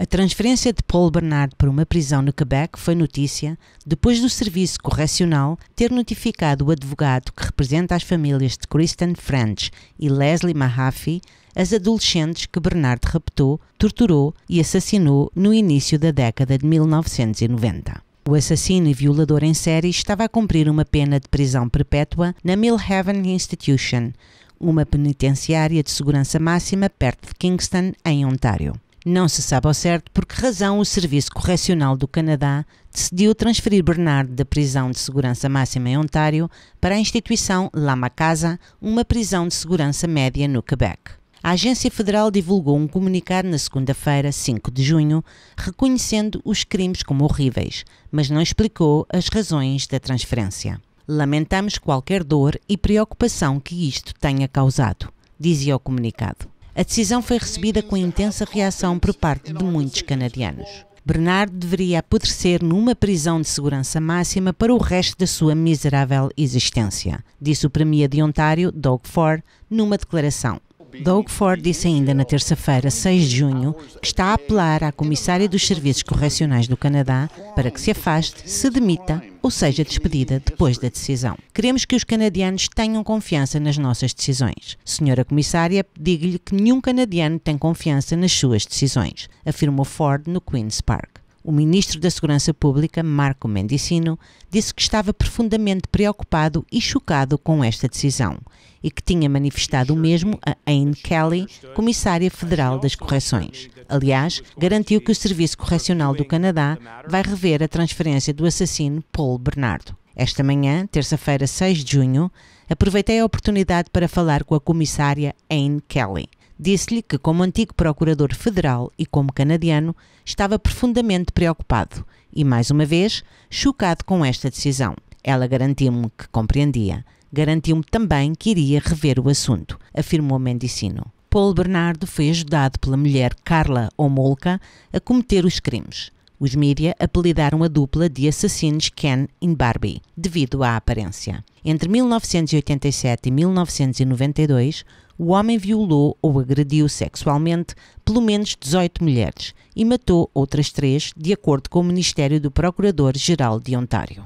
A transferência de Paul Bernard para uma prisão no Quebec foi notícia depois do Serviço Correcional ter notificado o advogado que representa as famílias de Kristen French e Leslie Mahaffey, as adolescentes que Bernard raptou, torturou e assassinou no início da década de 1990. O assassino e violador em série estava a cumprir uma pena de prisão perpétua na Millhaven Institution, uma penitenciária de segurança máxima perto de Kingston, em Ontário. Não se sabe ao certo por que razão o Serviço Correcional do Canadá decidiu transferir Bernard da prisão de segurança máxima em Ontário para a instituição Lama Casa, uma prisão de segurança média no Quebec. A Agência Federal divulgou um comunicado na segunda-feira, 5 de junho, reconhecendo os crimes como horríveis, mas não explicou as razões da transferência. Lamentamos qualquer dor e preocupação que isto tenha causado, dizia o comunicado. A decisão foi recebida com intensa reação por parte de muitos canadianos. Bernardo deveria apodrecer numa prisão de segurança máxima para o resto da sua miserável existência, disse o Premier de Ontário, Doug Ford, numa declaração. Doug Ford disse ainda na terça-feira, 6 de junho, que está a apelar à Comissária dos Serviços Correcionais do Canadá para que se afaste, se demita ou seja despedida depois da decisão. Queremos que os canadianos tenham confiança nas nossas decisões. Senhora Comissária, digo-lhe que nenhum canadiano tem confiança nas suas decisões, afirmou Ford no Queen's Park o ministro da Segurança Pública, Marco Mendicino, disse que estava profundamente preocupado e chocado com esta decisão e que tinha manifestado o mesmo a Anne Kelly, comissária federal das correções. Aliás, garantiu que o Serviço Correcional do Canadá vai rever a transferência do assassino Paul Bernardo. Esta manhã, terça-feira, 6 de junho, aproveitei a oportunidade para falar com a comissária Anne Kelly. Disse-lhe que, como antigo procurador federal e como canadiano, estava profundamente preocupado e, mais uma vez, chocado com esta decisão. Ela garantiu-me que compreendia. Garantiu-me também que iria rever o assunto, afirmou Mendicino. Paulo Bernardo foi ajudado pela mulher Carla Omolka a cometer os crimes. Os mídia apelidaram a dupla de assassinos Ken e Barbie, devido à aparência. Entre 1987 e 1992, o homem violou ou agrediu sexualmente pelo menos 18 mulheres e matou outras três, de acordo com o Ministério do Procurador-Geral de Ontário.